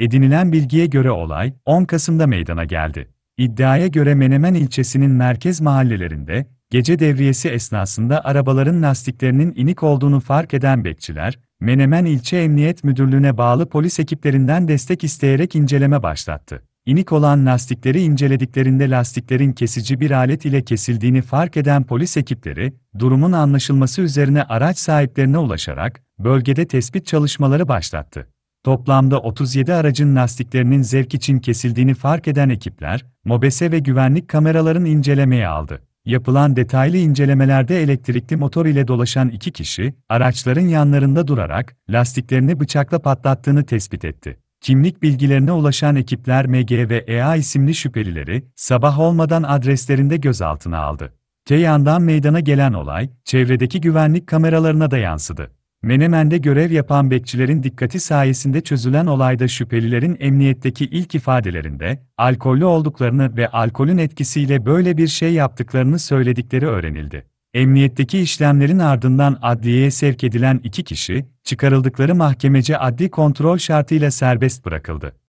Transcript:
Edinilen bilgiye göre olay 10 Kasım'da meydana geldi. İddiaya göre Menemen ilçesinin merkez mahallelerinde gece devriyesi esnasında arabaların lastiklerinin inik olduğunu fark eden bekçiler, Menemen İlçe Emniyet Müdürlüğü'ne bağlı polis ekiplerinden destek isteyerek inceleme başlattı. İnik olan lastikleri incelediklerinde lastiklerin kesici bir alet ile kesildiğini fark eden polis ekipleri, durumun anlaşılması üzerine araç sahiplerine ulaşarak bölgede tespit çalışmaları başlattı toplamda 37 aracın lastiklerinin zevk için kesildiğini fark eden ekipler, MOBESE ve güvenlik kameralarını incelemeye aldı. Yapılan detaylı incelemelerde elektrikli motor ile dolaşan iki kişi, araçların yanlarında durarak lastiklerini bıçakla patlattığını tespit etti. Kimlik bilgilerine ulaşan ekipler MG ve EA isimli şüphelileri, sabah olmadan adreslerinde gözaltına aldı. Te yandan meydana gelen olay, çevredeki güvenlik kameralarına da yansıdı. Menemen'de görev yapan bekçilerin dikkati sayesinde çözülen olayda şüphelilerin emniyetteki ilk ifadelerinde, alkollü olduklarını ve alkolün etkisiyle böyle bir şey yaptıklarını söyledikleri öğrenildi. Emniyetteki işlemlerin ardından adliyeye sevk edilen iki kişi, çıkarıldıkları mahkemece adli kontrol şartıyla serbest bırakıldı.